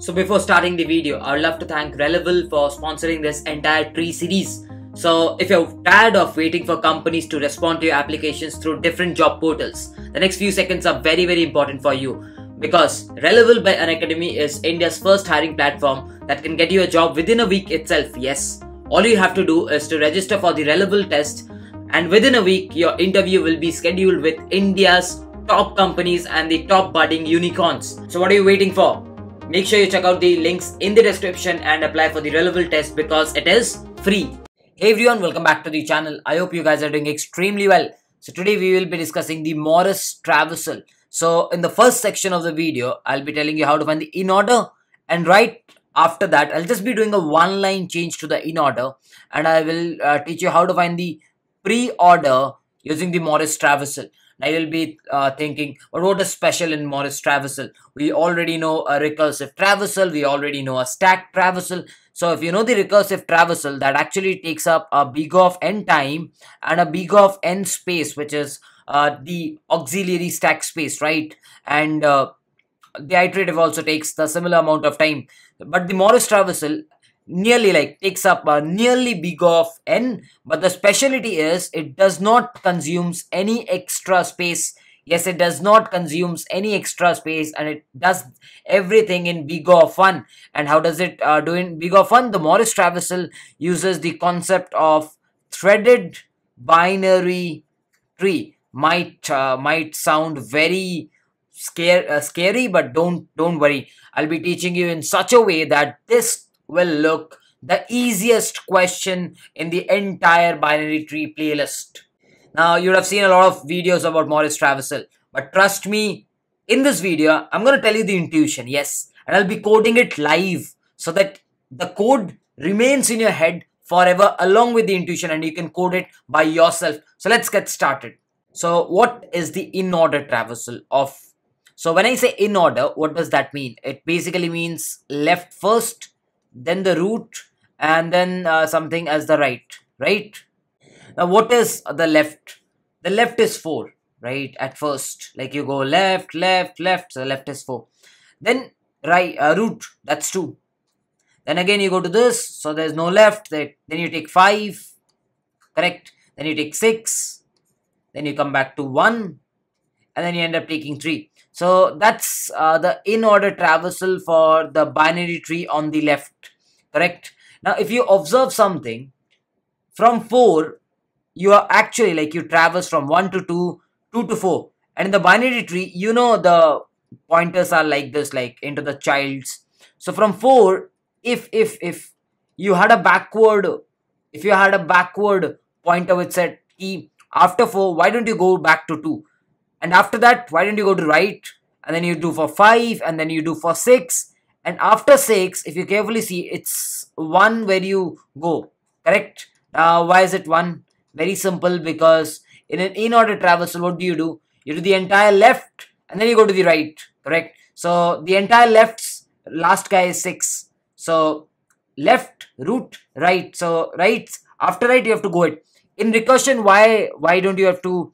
So before starting the video, I would love to thank Relevel for sponsoring this entire tree series. So if you're tired of waiting for companies to respond to your applications through different job portals, the next few seconds are very very important for you because Relevel by An Academy is India's first hiring platform that can get you a job within a week itself. Yes. All you have to do is to register for the Relevel test and within a week your interview will be scheduled with India's top companies and the top budding unicorns. So what are you waiting for? Make sure you check out the links in the description and apply for the relevant test because it is free. Hey everyone, welcome back to the channel. I hope you guys are doing extremely well. So today we will be discussing the Morris traversal. So in the first section of the video, I'll be telling you how to find the in order and right after that, I'll just be doing a one line change to the in order and I will uh, teach you how to find the pre-order using the Morris traversal. Now you'll be uh, thinking, well, special in Morris traversal? We already know a recursive traversal. We already know a stack traversal. So if you know the recursive traversal, that actually takes up a big of n time and a big of n space, which is uh, the auxiliary stack space, right? And uh, the iterative also takes the similar amount of time. But the Morris traversal nearly like takes up a nearly big of n but the speciality is it does not consumes any extra space yes it does not consumes any extra space and it does everything in big of 1 and how does it uh, do in big of 1 the morris traversal uses the concept of threaded binary tree might uh, might sound very scare, uh, scary but don't don't worry i'll be teaching you in such a way that this will look the easiest question in the entire binary tree playlist. Now, you would have seen a lot of videos about Morris Traversal, but trust me, in this video, I'm going to tell you the intuition, yes, and I'll be coding it live so that the code remains in your head forever along with the intuition and you can code it by yourself. So let's get started. So what is the in order traversal of? So when I say in order, what does that mean? It basically means left first, then the root, and then uh, something as the right, right? Now, what is the left? The left is 4, right? At first, like you go left, left, left, so left is 4. Then right uh, root, that's 2. Then again you go to this, so there's no left, then you take 5, correct? Then you take 6, then you come back to 1, and then you end up taking 3. So that's uh, the in-order traversal for the binary tree on the left, correct? Now, if you observe something, from 4, you are actually like you traverse from 1 to 2, 2 to 4. And in the binary tree, you know the pointers are like this, like into the child's. So from 4, if, if, if you had a backward, if you had a backward pointer which said E, after 4, why don't you go back to 2? And after that, why don't you go to right? And then you do for 5 and then you do for 6. And after 6, if you carefully see, it's 1 where you go. Correct? Now, uh, why is it 1? Very simple because in an in-order traversal, what do you do? You do the entire left and then you go to the right. Correct? So, the entire left's last guy is 6. So, left, root, right. So, right, after right, you have to go it. In recursion, why, why don't you have to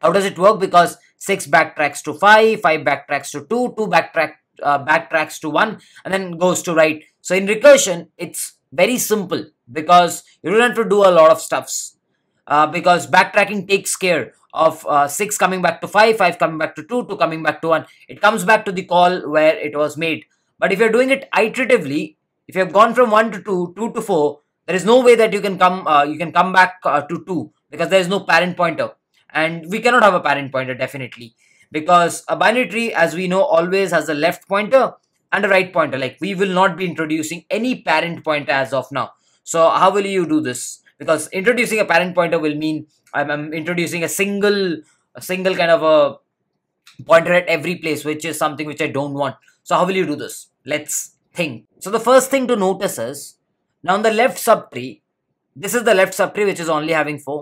how does it work? Because 6 backtracks to 5, 5 backtracks to 2, 2 backtrack uh, backtracks to 1 and then goes to right. So in recursion, it's very simple because you don't have to do a lot of stuffs uh, because backtracking takes care of uh, 6 coming back to 5, 5 coming back to 2, 2 coming back to 1. It comes back to the call where it was made. But if you're doing it iteratively, if you have gone from 1 to 2, 2 to 4, there is no way that you can come uh, you can come back uh, to 2 because there is no parent pointer and we cannot have a parent pointer definitely because a binary tree as we know always has a left pointer and a right pointer like we will not be introducing any parent pointer as of now so how will you do this because introducing a parent pointer will mean i'm, I'm introducing a single a single kind of a pointer at every place which is something which i don't want so how will you do this let's think so the first thing to notice is now on the left subtree this is the left subtree which is only having four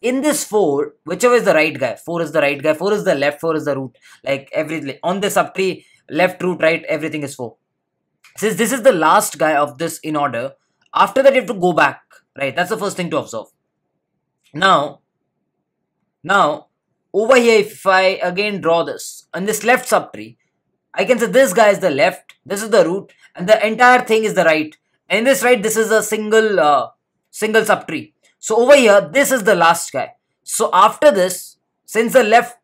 in this 4 whichever is the right guy 4 is the right guy 4 is the left 4 is the root like everything on the subtree left root right everything is 4 since this is the last guy of this in order after that you have to go back right that's the first thing to observe now now over here if i again draw this on this left subtree i can say this guy is the left this is the root and the entire thing is the right and in this right this is a single uh, single subtree so over here, this is the last guy. So after this, since the left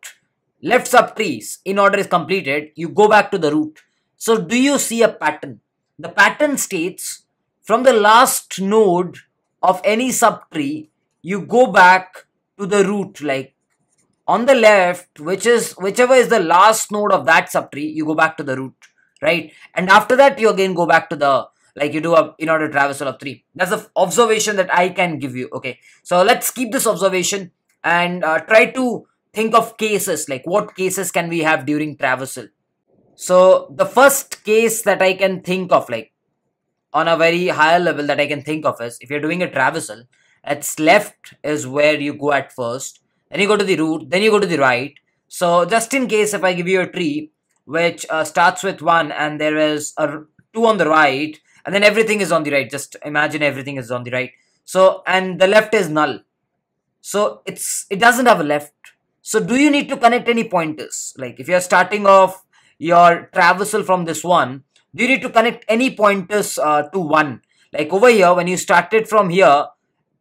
left subtrees in order is completed, you go back to the root. So do you see a pattern? The pattern states from the last node of any subtree, you go back to the root like on the left, which is whichever is the last node of that subtree, you go back to the root, right? And after that, you again go back to the like you do a, in order traversal of 3. That's the observation that I can give you, okay? So let's keep this observation and uh, try to think of cases, like what cases can we have during traversal. So the first case that I can think of, like on a very higher level that I can think of is, if you're doing a traversal, it's left is where you go at first, then you go to the root, then you go to the right. So just in case if I give you a tree, which uh, starts with 1 and there is a 2 on the right and then everything is on the right just imagine everything is on the right so and the left is null so it's it doesn't have a left so do you need to connect any pointers like if you're starting off your traversal from this one do you need to connect any pointers uh, to one like over here when you started from here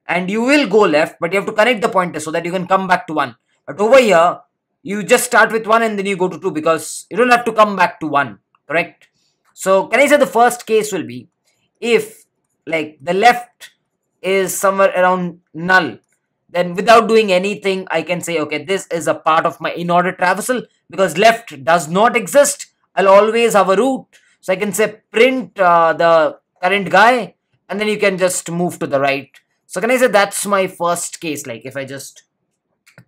and you will go left but you have to connect the pointers so that you can come back to one but over here you just start with one and then you go to two because you don't have to come back to one correct so can i say the first case will be if like the left is somewhere around null, then without doing anything, I can say, okay, this is a part of my inorder traversal because left does not exist. I'll always have a root. So I can say print uh, the current guy and then you can just move to the right. So can I say that's my first case? Like if I just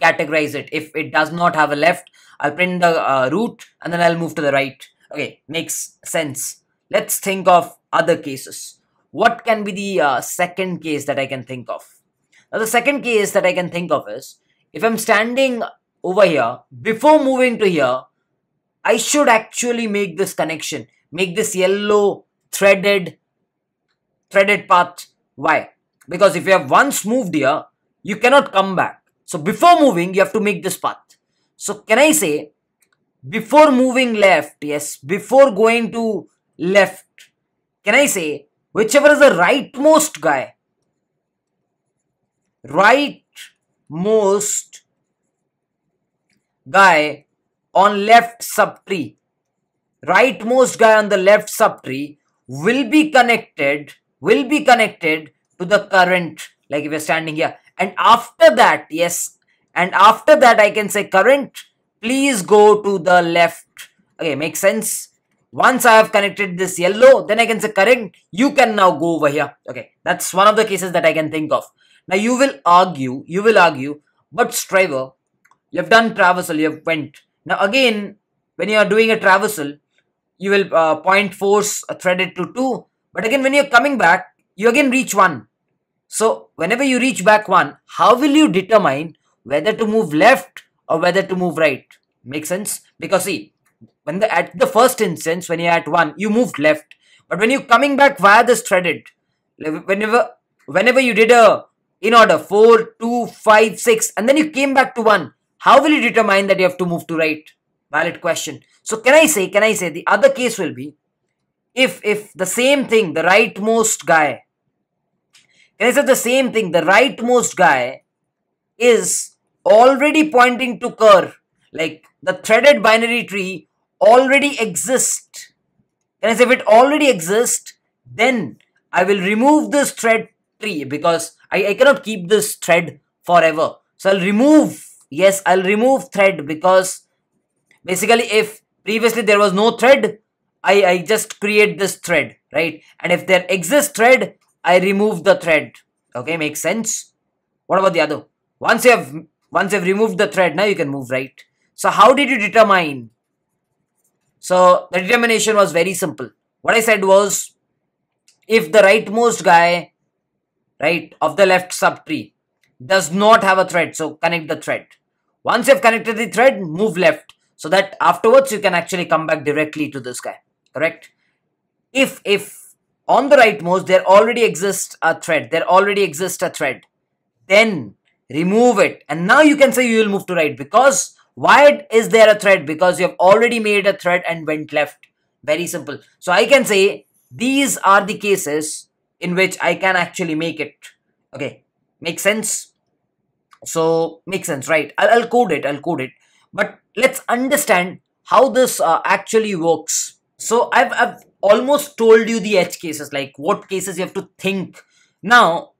categorize it, if it does not have a left, I'll print the uh, root and then I'll move to the right. Okay, makes sense. Let's think of other cases. What can be the uh, second case that I can think of? Now, the second case that I can think of is if I'm standing over here, before moving to here, I should actually make this connection, make this yellow threaded, threaded path. Why? Because if you have once moved here, you cannot come back. So before moving, you have to make this path. So can I say, before moving left, yes, before going to left, can I say whichever is the rightmost guy? Rightmost guy on left subtree. Rightmost guy on the left subtree will be connected, will be connected to the current, like if you're standing here. And after that, yes, and after that I can say current, please go to the left. Okay, makes sense? Once I have connected this yellow, then I can say correct. You can now go over here. Okay, that's one of the cases that I can think of. Now you will argue, you will argue, but Striver, you have done traversal, you have went. Now again, when you are doing a traversal, you will uh, point force threaded to 2. But again, when you're coming back, you again reach 1. So whenever you reach back 1, how will you determine whether to move left or whether to move right? Make sense? Because see, when the at the first instance when you're at one you moved left but when you're coming back via this threaded whenever whenever you did a in order four two five six, and then you came back to 1 how will you determine that you have to move to right valid question so can i say can i say the other case will be if if the same thing the rightmost guy can i say the same thing the rightmost guy is already pointing to cur like the threaded binary tree already exist. And as if it already exists, then I will remove this thread tree because I, I cannot keep this thread forever. So I'll remove, yes, I'll remove thread because basically if previously there was no thread, I, I just create this thread, right? And if there exists thread, I remove the thread. Okay, makes sense? What about the other? Once you have once you've removed the thread, now you can move right. So how did you determine so the determination was very simple. What I said was, if the rightmost guy, right, of the left subtree does not have a thread, so connect the thread. Once you've connected the thread, move left so that afterwards you can actually come back directly to this guy, correct? If, if on the rightmost there already exists a thread, there already exists a thread, then remove it and now you can say you will move to right because why is there a thread? Because you have already made a thread and went left. Very simple. So I can say these are the cases in which I can actually make it. Okay, makes sense? So makes sense, right? I'll, I'll code it, I'll code it. But let's understand how this uh, actually works. So I've, I've almost told you the edge cases, like what cases you have to think. Now,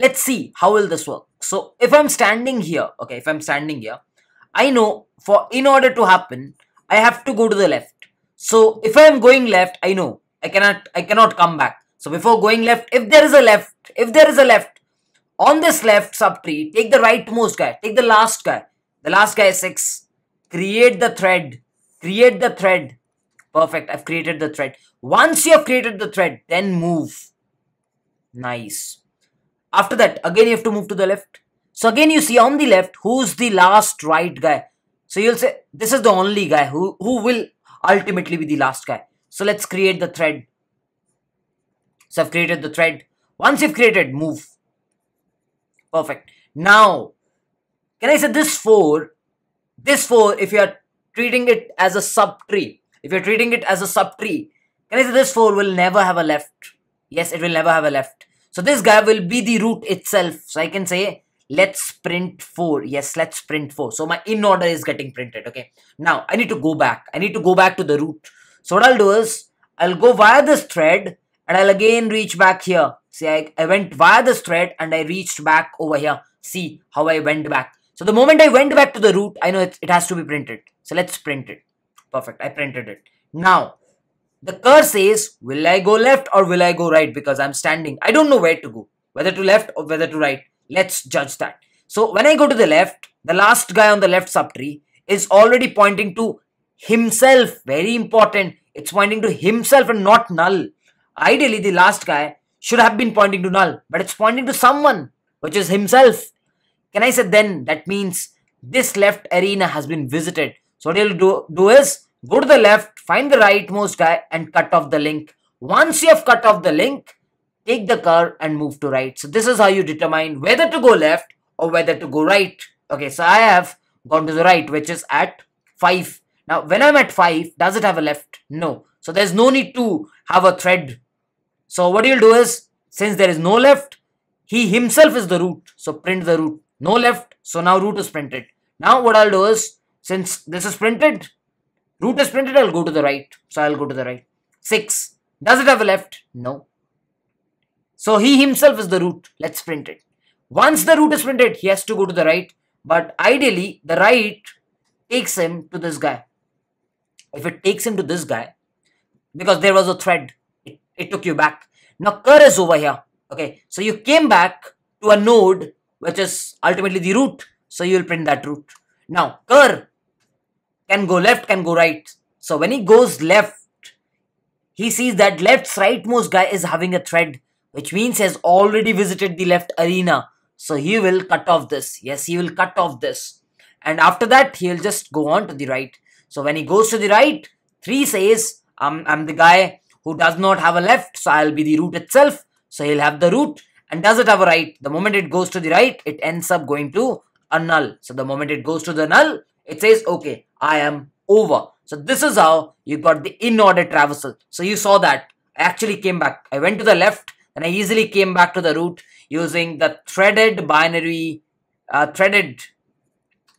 let's see how will this work. So if I'm standing here, okay, if I'm standing here, I know for in order to happen, I have to go to the left. So if I am going left, I know I cannot I cannot come back. So before going left, if there is a left, if there is a left, on this left subtree, take the rightmost guy, take the last guy. The last guy is 6. Create the thread. Create the thread. Perfect. I've created the thread. Once you have created the thread, then move. Nice. After that, again you have to move to the left. So again, you see on the left, who's the last right guy? So you'll say, this is the only guy who, who will ultimately be the last guy. So let's create the thread. So I've created the thread. Once you've created, move. Perfect. Now, can I say this 4, this 4, if you are treating it as a subtree, if you're treating it as a subtree, can I say this 4 will never have a left? Yes, it will never have a left. So this guy will be the root itself. So I can say let's print 4 yes let's print 4 so my in order is getting printed okay now i need to go back i need to go back to the root so what i'll do is i'll go via this thread and i'll again reach back here see i, I went via this thread and i reached back over here see how i went back so the moment i went back to the root i know it, it has to be printed so let's print it perfect i printed it now the curse is: will i go left or will i go right because i'm standing i don't know where to go whether to left or whether to right Let's judge that. So when I go to the left, the last guy on the left subtree is already pointing to himself. Very important. It's pointing to himself and not null. Ideally, the last guy should have been pointing to null, but it's pointing to someone, which is himself. Can I say then that means this left arena has been visited. So what you'll do, do is go to the left, find the rightmost guy and cut off the link. Once you have cut off the link, take the curve and move to right. So this is how you determine whether to go left or whether to go right. Okay, so I have gone to the right, which is at 5. Now, when I'm at 5, does it have a left? No. So there's no need to have a thread. So what you'll do is, since there is no left, he himself is the root. So print the root. No left. So now root is printed. Now what I'll do is, since this is printed, root is printed, I'll go to the right. So I'll go to the right. 6. Does it have a left? No. So he himself is the root. Let's print it. Once the root is printed, he has to go to the right. But ideally, the right takes him to this guy. If it takes him to this guy, because there was a thread, it, it took you back. Now cur is over here. Okay, so you came back to a node which is ultimately the root. So you will print that root. Now cur can go left, can go right. So when he goes left, he sees that left's rightmost guy is having a thread which means he has already visited the left arena. So he will cut off this. Yes, he will cut off this. And after that, he'll just go on to the right. So when he goes to the right, 3 says, I'm, I'm the guy who does not have a left, so I'll be the root itself. So he'll have the root. And does it have a right? The moment it goes to the right, it ends up going to a null. So the moment it goes to the null, it says, okay, I am over. So this is how you got the in-order traversal. So you saw that. I actually came back. I went to the left and I easily came back to the root using the threaded binary, uh, threaded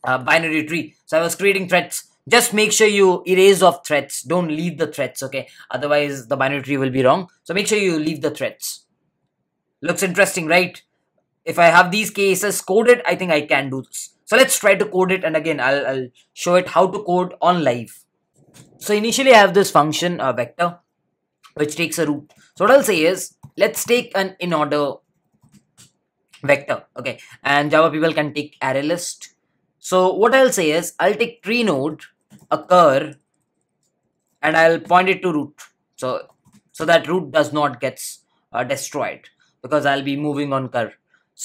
uh, binary tree. So I was creating threads. Just make sure you erase off threads. Don't leave the threads, okay? Otherwise, the binary tree will be wrong. So make sure you leave the threads. Looks interesting, right? If I have these cases coded, I think I can do this. So let's try to code it. And again, I'll, I'll show it how to code on live. So initially, I have this function uh, vector, which takes a root. So what I'll say is, let's take an in order vector okay and java people can take array list so what i'll say is i'll take tree node occur and i'll point it to root so so that root does not gets uh, destroyed because i'll be moving on cur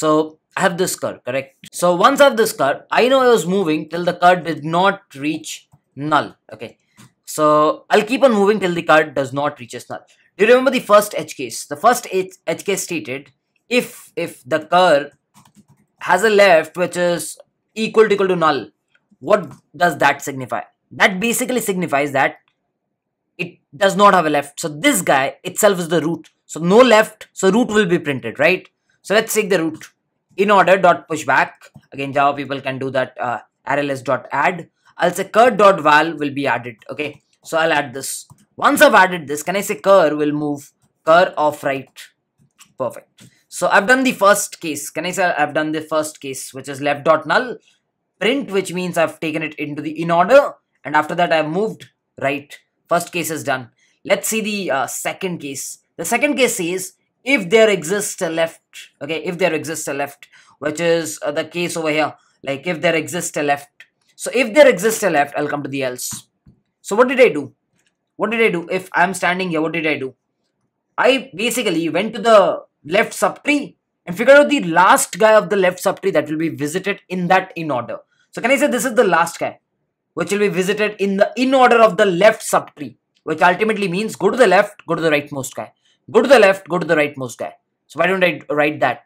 so i have this cur correct so once i have this cur i know i was moving till the cur did not reach null okay so i'll keep on moving till the cur does not a null do you remember the first edge case? The first edge case stated if if the curve has a left which is equal to equal to null, what does that signify? That basically signifies that it does not have a left. So this guy itself is the root. So no left, so root will be printed, right? So let's take the root in order dot pushback. Again, Java people can do that uh, rls dot add. I'll say cur dot val will be added. Okay, so I'll add this. Once I've added this, can I say cur will move cur of right? Perfect. So I've done the first case. Can I say I've done the first case, which is left dot null print, which means I've taken it into the in order. And after that, I've moved right. First case is done. Let's see the uh, second case. The second case says if there exists a left, okay, if there exists a left, which is uh, the case over here, like if there exists a left. So if there exists a left, I'll come to the else. So what did I do? What did I do? If I'm standing here, what did I do? I basically went to the left subtree and figured out the last guy of the left subtree that will be visited in that in order. So can I say this is the last guy which will be visited in the in order of the left subtree which ultimately means go to the left, go to the rightmost guy. Go to the left, go to the rightmost guy. So why don't I write that?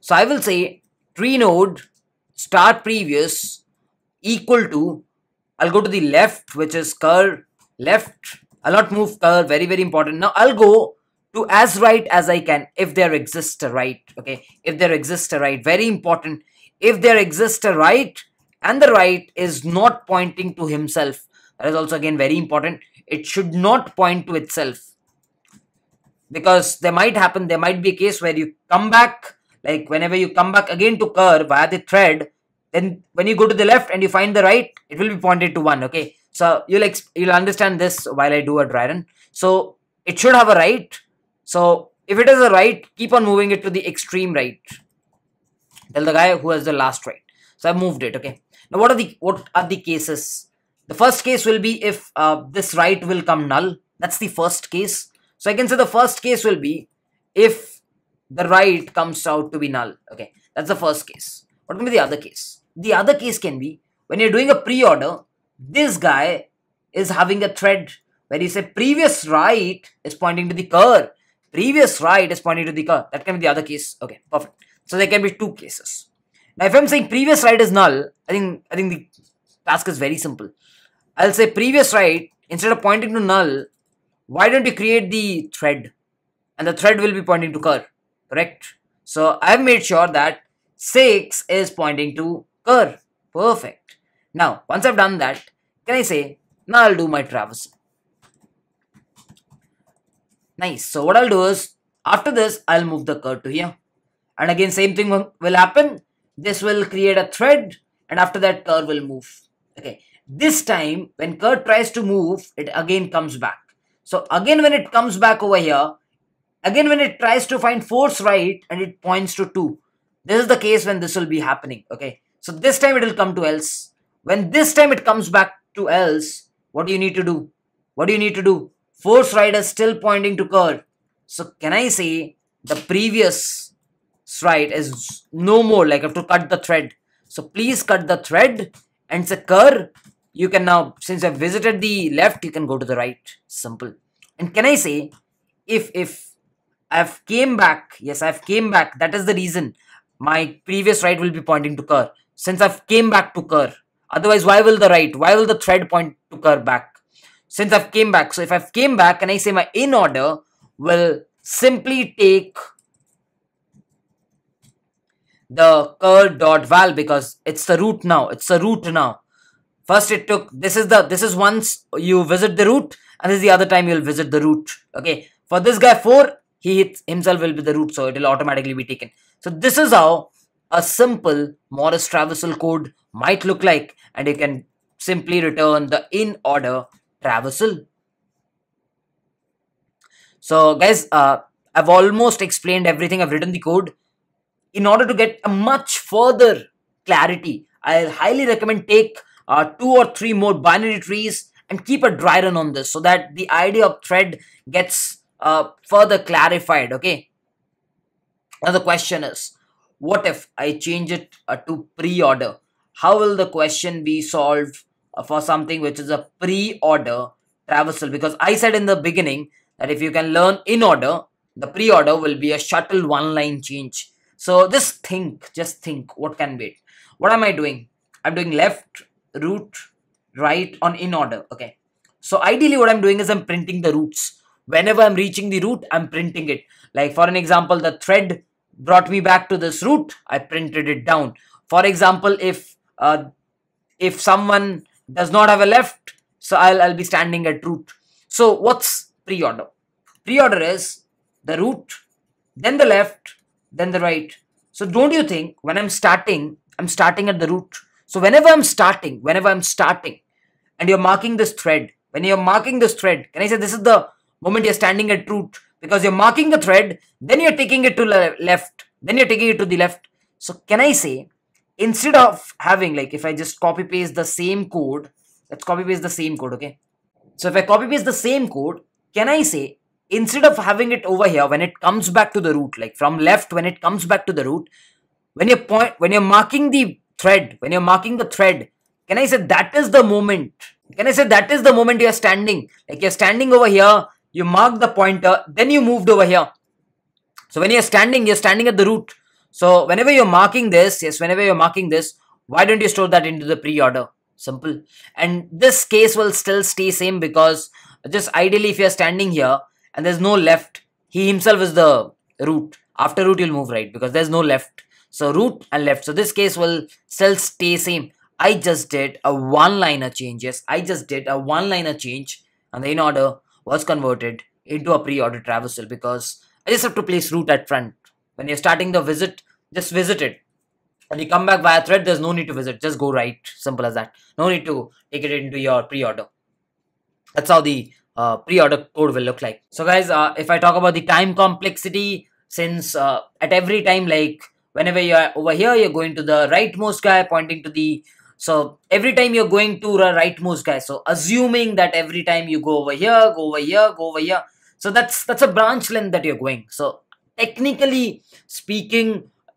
So I will say tree node start previous equal to, I'll go to the left, which is curl left. I'll not move curl, very, very important. Now I'll go to as right as I can if there exists a right. Okay, if there exists a right, very important. If there exists a right and the right is not pointing to himself, that is also again very important. It should not point to itself because there might happen, there might be a case where you come back, like whenever you come back again to curve via the thread, then when you go to the left and you find the right, it will be pointed to 1, okay? So you'll you'll understand this while I do a dry run. So it should have a right. So if it is a right, keep on moving it to the extreme right. Tell the guy who has the last right. So I moved it, okay? Now what are the what are the cases? The first case will be if uh, this right will come null. That's the first case. So I can say the first case will be if the right comes out to be null. Okay, that's the first case. What will be the other case? The other case can be when you're doing a pre-order, this guy is having a thread where he said previous right is pointing to the car, previous right is pointing to the car. That can be the other case. Okay, perfect. So there can be two cases. Now, if I'm saying previous right is null, I think I think the task is very simple. I'll say previous right instead of pointing to null. Why don't you create the thread, and the thread will be pointing to car, correct? So I've made sure that six is pointing to curve. Perfect. Now, once I've done that, can I say, now I'll do my traversal. Nice. So what I'll do is, after this, I'll move the curve to here. And again, same thing will happen. This will create a thread and after that curve will move. Okay. This time, when curve tries to move, it again comes back. So again, when it comes back over here, again, when it tries to find force right and it points to 2. This is the case when this will be happening. Okay. So this time it will come to else. When this time it comes back to else, what do you need to do? What do you need to do? Force ride is still pointing to cur. So can I say the previous stride is no more like I have to cut the thread. So please cut the thread and say curl. You can now, since I've visited the left, you can go to the right. Simple. And can I say if if I've came back, yes, I've came back. That is the reason my previous right will be pointing to Kerr since I've came back to Kerr. Otherwise, why will the right, why will the thread point to Kerr back? Since I've came back. So if I've came back and I say my in order will simply take the curl dot val because it's the root now it's the root now first it took this is the this is once you visit the root and this is the other time you'll visit the root okay for this guy 4 he hits himself will be the root so it will automatically be taken so this is how a simple Morris traversal code might look like and you can simply return the in order traversal. So guys, uh, I've almost explained everything. I've written the code. In order to get a much further clarity, I highly recommend take uh, two or three more binary trees and keep a dry run on this so that the idea of thread gets uh, further clarified, okay? Now the question is, what if I change it uh, to pre-order? How will the question be solved uh, for something which is a pre-order traversal? Because I said in the beginning that if you can learn in order, the pre-order will be a shuttle one-line change. So just think, just think, what can be it? What am I doing? I'm doing left, root, right on in order. Okay. So ideally what I'm doing is I'm printing the roots. Whenever I'm reaching the root, I'm printing it. Like for an example, the thread brought me back to this root, I printed it down. For example, if uh, if someone does not have a left, so I'll, I'll be standing at root. So what's pre-order? Pre-order is the root, then the left, then the right. So don't you think when I'm starting, I'm starting at the root. So whenever I'm starting, whenever I'm starting, and you're marking this thread, when you're marking this thread, can I say this is the moment you're standing at root, because you're marking the thread, then you're taking it to le left, then you're taking it to the left. So can I say, instead of having like, if I just copy paste the same code, let's copy paste the same code, okay? So if I copy paste the same code, can I say, instead of having it over here, when it comes back to the root, like from left, when it comes back to the root, when you're point, when you're marking the thread, when you're marking the thread, can I say that is the moment? Can I say that is the moment you're standing? Like you're standing over here you mark the pointer, then you moved over here. So when you're standing, you're standing at the root. So whenever you're marking this, yes, whenever you're marking this, why don't you store that into the pre-order? Simple. And this case will still stay same because just ideally if you're standing here and there's no left, he himself is the root. After root, you'll move right because there's no left. So root and left. So this case will still stay same. I just did a one-liner change. Yes, I just did a one-liner change and the in order was converted into a pre-order traversal because I just have to place root at front. When you're starting the visit, just visit it. When you come back via thread, there's no need to visit. Just go right. Simple as that. No need to take it into your pre-order. That's how the uh, pre-order code will look like. So guys, uh, if I talk about the time complexity, since uh, at every time, like whenever you're over here, you're going to the rightmost guy pointing to the so every time you're going to the rightmost guy, so assuming that every time you go over here, go over here, go over here, so that's that's a branch length that you're going. So technically speaking,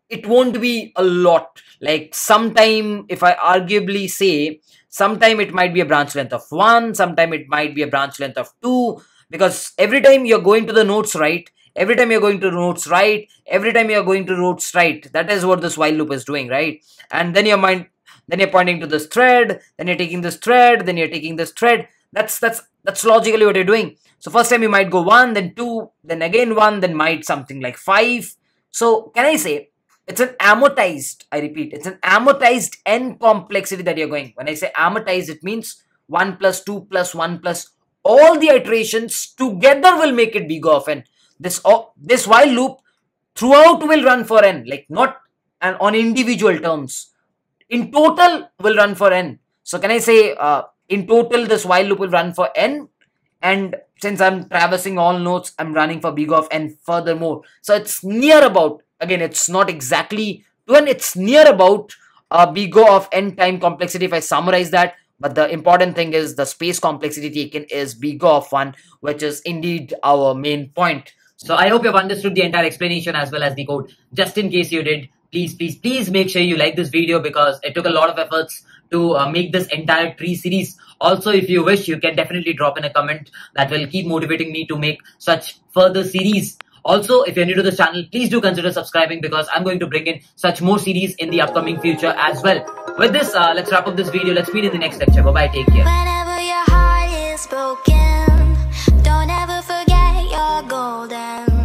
it won't be a lot. Like sometime, if I arguably say, sometime it might be a branch length of one, sometime it might be a branch length of two, because every time you're going to the nodes right, every time you're going to nodes right, every time you're going to roots right, that is what this while loop is doing, right? And then your mind then you're pointing to this thread, then you're taking this thread, then you're taking this thread. That's that's that's logically what you're doing. So first time you might go one, then two, then again one, then might something like five. So can I say it's an amortized, I repeat, it's an amortized n complexity that you're going. When I say amortized, it means 1 plus 2 plus 1 plus all the iterations together will make it big of n. This, oh, this while loop throughout will run for n, like not and on individual terms in total will run for n. So can I say uh, in total this while loop will run for n and since I'm traversing all nodes, I'm running for big of n furthermore. So it's near about, again, it's not exactly when it's near about uh, big O of n time complexity if I summarize that. But the important thing is the space complexity taken is big O of 1, which is indeed our main point. So I hope you've understood the entire explanation as well as the code. Just in case you did, please, please, please make sure you like this video because it took a lot of efforts to uh, make this entire tree series. Also, if you wish, you can definitely drop in a comment that will keep motivating me to make such further series. Also, if you're new to this channel, please do consider subscribing because I'm going to bring in such more series in the upcoming future as well. With this, uh, let's wrap up this video. Let's meet in the next lecture. Bye-bye. Take care.